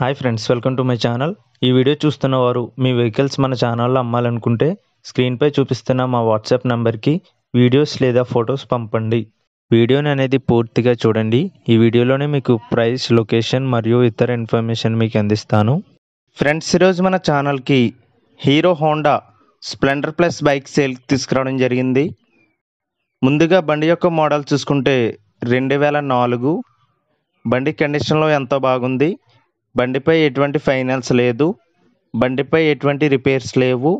hi friends welcome to my channel ఈ video చూస్తున్న వారు మీ వెహికల్స్ మన ఛానల్లో అమ్మాలనుకుంటే స్క్రీన్పై చూపిస్తున్న మా వాట్సాప్ నెంబర్కి వీడియోస్ లేదా ఫొటోస్ పంపండి వీడియోని అనేది పూర్తిగా చూడండి ఈ వీడియోలోనే మీకు ప్రైస్ లొకేషన్ మరియు ఇతర ఇన్ఫర్మేషన్ మీకు అందిస్తాను ఫ్రెండ్స్ ఈరోజు మన ఛానల్కి Hero Honda Splendor plus bike sale తీసుకురావడం జరిగింది ముందుగా బండి యొక్క మోడల్ చూసుకుంటే రెండు వేల నాలుగు బండి కండిషన్లో ఎంతో బాగుంది బండిపై ఎటువంటి ఫైనాన్స్ లేదు బండిపై ఎటువంటి రిపేర్స్ లేవు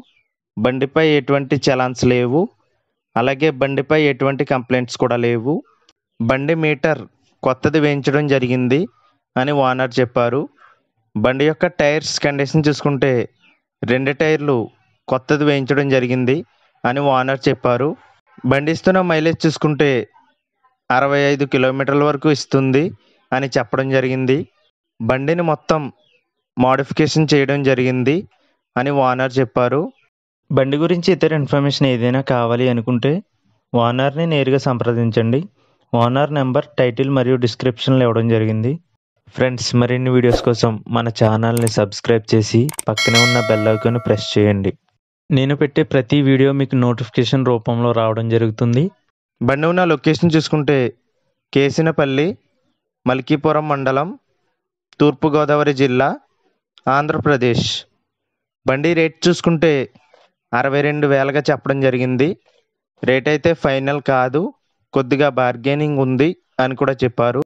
బండిపై ఎటువంటి చలాన్స్ లేవు అలాగే బండిపై ఎటువంటి కంప్లైంట్స్ కూడా లేవు బండి మీటర్ కొత్తది వేయించడం జరిగింది అని ఓనర్ చెప్పారు బండి యొక్క టైర్స్ కండిషన్ చూసుకుంటే రెండు టైర్లు కొత్తది వేయించడం జరిగింది అని ఓనర్ చెప్పారు బండి ఇస్తున్న మైలేజ్ చూసుకుంటే అరవై ఐదు కిలోమీటర్ల వరకు ఇస్తుంది అని చెప్పడం జరిగింది బండిని మొత్తం మాడిఫికేషన్ చేయడం జరిగింది అని ఓనర్ చెప్పారు బండి గురించి ఇతర ఇన్ఫర్మేషన్ ఏదైనా కావాలి అనుకుంటే ఓనర్ని నేరుగా సంప్రదించండి ఓనర్ నెంబర్ టైటిల్ మరియు డిస్క్రిప్షన్లో ఇవ్వడం జరిగింది ఫ్రెండ్స్ మరిన్ని వీడియోస్ కోసం మన ఛానల్ని సబ్స్క్రైబ్ చేసి పక్కనే ఉన్న బెల్ ఐకాన్ ప్రెస్ చేయండి నేను పెట్టే ప్రతి వీడియో మీకు నోటిఫికేషన్ రూపంలో రావడం జరుగుతుంది బండి ఉన్న లొకేషన్ చూసుకుంటే కేసినపల్లి మల్కీపురం మండలం తూర్పుగోదావరి జిల్లా ఆంధ్రప్రదేశ్ బండి రేట్ చూసుకుంటే అరవై రెండు వేలుగా చెప్పడం జరిగింది రేట్ అయితే ఫైనల్ కాదు కొద్దిగా బార్గెనింగ్ ఉంది అని కూడా చెప్పారు